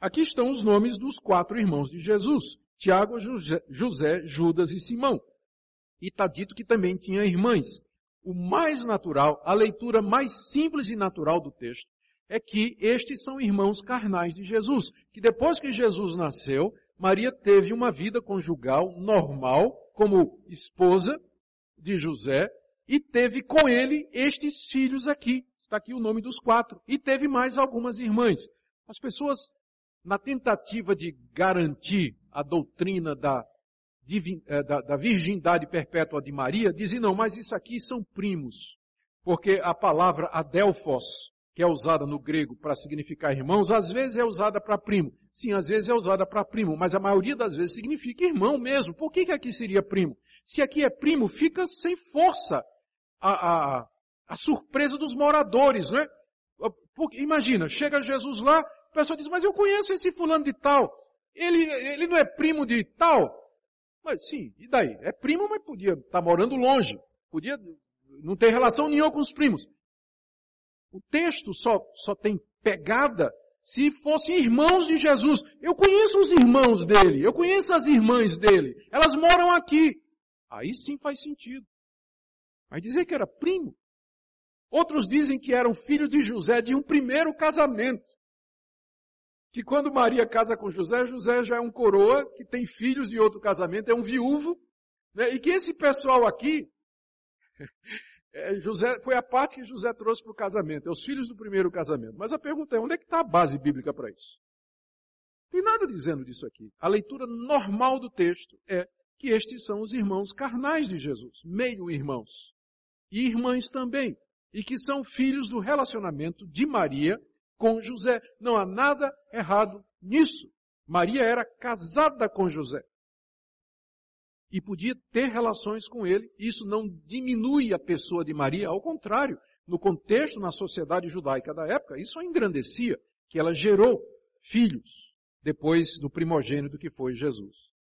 Aqui estão os nomes dos quatro irmãos de Jesus: Tiago, José, Judas e Simão. E está dito que também tinha irmãs. O mais natural, a leitura mais simples e natural do texto, é que estes são irmãos carnais de Jesus, que depois que Jesus nasceu, Maria teve uma vida conjugal normal, como esposa de José, e teve com ele estes filhos aqui. Está aqui o nome dos quatro. E teve mais algumas irmãs. As pessoas na tentativa de garantir a doutrina da, eh, da, da virgindade perpétua de Maria, dizem, não, mas isso aqui são primos. Porque a palavra adelphos, que é usada no grego para significar irmãos, às vezes é usada para primo. Sim, às vezes é usada para primo, mas a maioria das vezes significa irmão mesmo. Por que, que aqui seria primo? Se aqui é primo, fica sem força a, a, a surpresa dos moradores, né? Porque, imagina, chega Jesus lá, a pessoa diz, mas eu conheço esse fulano de tal. Ele, ele não é primo de tal? Mas sim, e daí? É primo, mas podia estar tá morando longe. Podia não ter relação nenhuma com os primos. O texto só, só tem pegada se fossem irmãos de Jesus. Eu conheço os irmãos dele, eu conheço as irmãs dele, elas moram aqui. Aí sim faz sentido. Mas dizer que era primo. Outros dizem que eram filhos de José de um primeiro casamento que quando Maria casa com José, José já é um coroa, que tem filhos de outro casamento, é um viúvo, né? e que esse pessoal aqui, é, José, foi a parte que José trouxe para o casamento, é os filhos do primeiro casamento. Mas a pergunta é, onde é que está a base bíblica para isso? Tem nada dizendo disso aqui. A leitura normal do texto é que estes são os irmãos carnais de Jesus, meio-irmãos, e irmãs também, e que são filhos do relacionamento de Maria com José. Não há nada errado nisso. Maria era casada com José. E podia ter relações com ele. Isso não diminui a pessoa de Maria, ao contrário. No contexto, na sociedade judaica da época, isso a engrandecia, que ela gerou filhos depois do primogênito que foi Jesus.